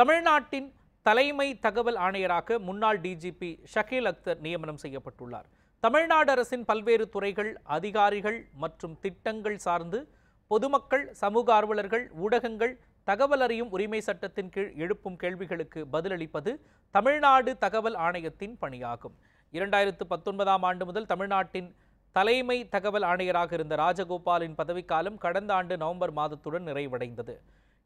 தமிழ்நாட்டின் தலைமை தகவல் ஆணையராக முன்னாள் டிஜிபி ஷகீல் அக்தர் நியமனம் செய்யப்பட்டுள்ளார் தமிழ்நாடு அரசின் பல்வேறு துறைகள் அதிகாரிகள் மற்றும் திட்டங்கள் சார்ந்து பொதுமக்கள் சமூக ஆர்வலர்கள் ஊடகங்கள் தகவல் அறியும் உரிமை சட்டத்தின் கீழ் எழுப்பும் கேள்விகளுக்கு பதிலளிப்பது தமிழ்நாடு தகவல் ஆணையத்தின் பணியாகும் இரண்டாயிரத்து பத்தொன்பதாம் ஆண்டு முதல் தமிழ்நாட்டின் தலைமை தகவல் ஆணையராக இருந்த ராஜகோபாலின் பதவிக்காலம் கடந்த ஆண்டு நவம்பர் மாதத்துடன் நிறைவடைந்தது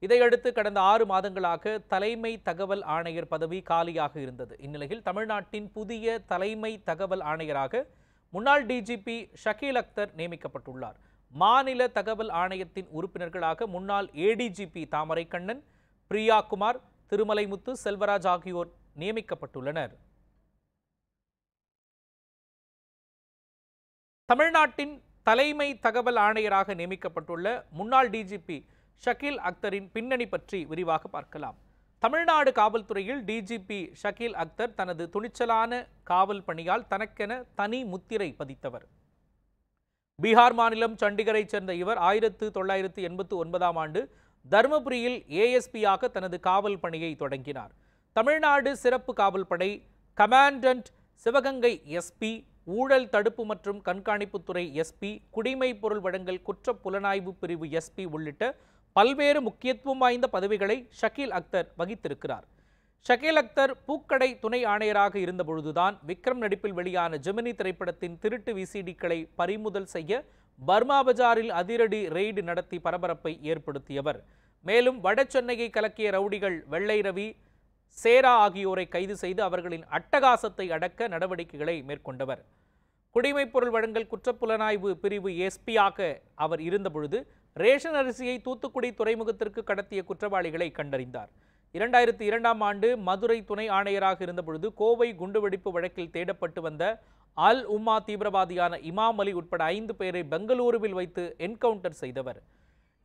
இதையடுத்து கடந்த ஆறு மாதங்களாக தலைமை தகவல் ஆணையர் பதவி காலியாக இருந்தது இந்நிலையில் தமிழ்நாட்டின் புதிய தலைமை தகவல் ஆணையராக முன்னாள் டிஜிபி ஷகீல் அக்தர் நியமிக்கப்பட்டுள்ளார் மாநில தகவல் ஆணையத்தின் உறுப்பினர்களாக முன்னாள் ஏடிஜிபி தாமரை கண்ணன் பிரியா குமார் திருமலைமுத்து செல்வராஜ் ஆகியோர் நியமிக்கப்பட்டுள்ளனர் தமிழ்நாட்டின் தலைமை தகவல் ஆணையராக நியமிக்கப்பட்டுள்ள முன்னாள் டிஜிபி ஷகீல் அக்தரின் பின்னணி பற்றி விரிவாக பார்க்கலாம் தமிழ்நாடு காவல்துறையில் டிஜிபி ஷகீல் அக்தர் தனது துணிச்சலான காவல் பணியால் தனக்கென தனி முத்திரை பதித்தவர் பீகார் மாநிலம் சண்டிகரைச் சேர்ந்த இவர் ஆயிரத்து தொள்ளாயிரத்து எண்பத்து ஒன்பதாம் ஆண்டு தருமபுரியில் ஏஎஸ்பியாக தனது காவல் பணியை தொடங்கினார் தமிழ்நாடு சிறப்பு காவல் படை கமாண்டன்ட் சிவகங்கை எஸ்பி ஊழல் தடுப்பு மற்றும் கண்காணிப்புத்துறை எஸ்பி குடிமை பொருள் வழங்கல் குற்ற புலனாய்வு பிரிவு எஸ்பி உள்ளிட்ட பல்வேறு முக்கியத்துவம் வாய்ந்த பதவிகளை ஷக்கீல் அக்தர் வகித்திருக்கிறார் ஷக்கீல் அக்தர் பூக்கடை துணை ஆணையராக இருந்தபொழுதுதான் விக்ரம் நடிப்பில் வெளியான ஜெமினி திரைப்படத்தின் திருட்டு விசிடிக்களை பறிமுதல் செய்ய பர்மா பஜாரில் அதிரடி ரெய்டு நடத்தி பரபரப்பை ஏற்படுத்தியவர் மேலும் வட சென்னையை கலக்கிய ரவுடிகள் வெள்ளை ரவி சேரா ஆகியோரை கைது செய்து அவர்களின் அட்டகாசத்தை அடக்க நடவடிக்கைகளை மேற்கொண்டவர் குடிமைப் பொருள் வழங்கல் குற்றப்புலனாய்வு பிரிவு எஸ்பியாக அவர் இருந்தபொழுது ரேஷன் அரிசியை தூத்துக்குடி துறைமுகத்திற்கு கடத்திய குற்றவாளிகளை கண்டறிந்தார் இரண்டாயிரத்தி இரண்டாம் ஆண்டு மதுரை துணை ஆணையராக இருந்தபொழுது கோவை குண்டுவெடிப்பு வழக்கில் தேடப்பட்டு வந்த அல் உமா தீவிரவாதியான இமாம் அலி உட்பட ஐந்து பேரை பெங்களூருவில் வைத்து என்கவுண்டர் செய்தவர்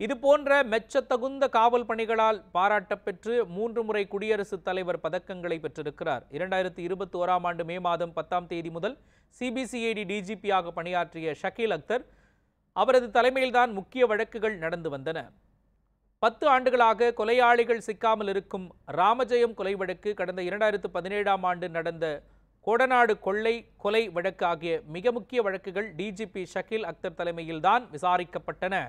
இதுபோன்ற மெச்சத்தகுந்த காவல் பணிகளால் பாராட்டப்பெற்று மூன்று முறை குடியரசுத் தலைவர் பதக்கங்களை பெற்றிருக்கிறார் இரண்டாயிரத்தி இருபத்தி ஓராம் ஆண்டு மே மாதம் பத்தாம் தேதி முதல் சிபிசிஐடி டிஜிபியாக பணியாற்றிய ஷக்கீல் அக்தர் அவரது தலைமையில்தான் முக்கிய வழக்குகள் நடந்து வந்தன பத்து ஆண்டுகளாக கொலையாளிகள் சிக்காமல் இருக்கும் ராமஜெயம் கொலை வழக்கு கடந்த இரண்டாயிரத்து பதினேழாம் ஆண்டு நடந்த கொடநாடு கொள்ளை கொலை வழக்கு ஆகிய மிக முக்கிய வழக்குகள் டிஜிபி ஷகில் அக்தர் தலைமையில்தான் விசாரிக்கப்பட்டன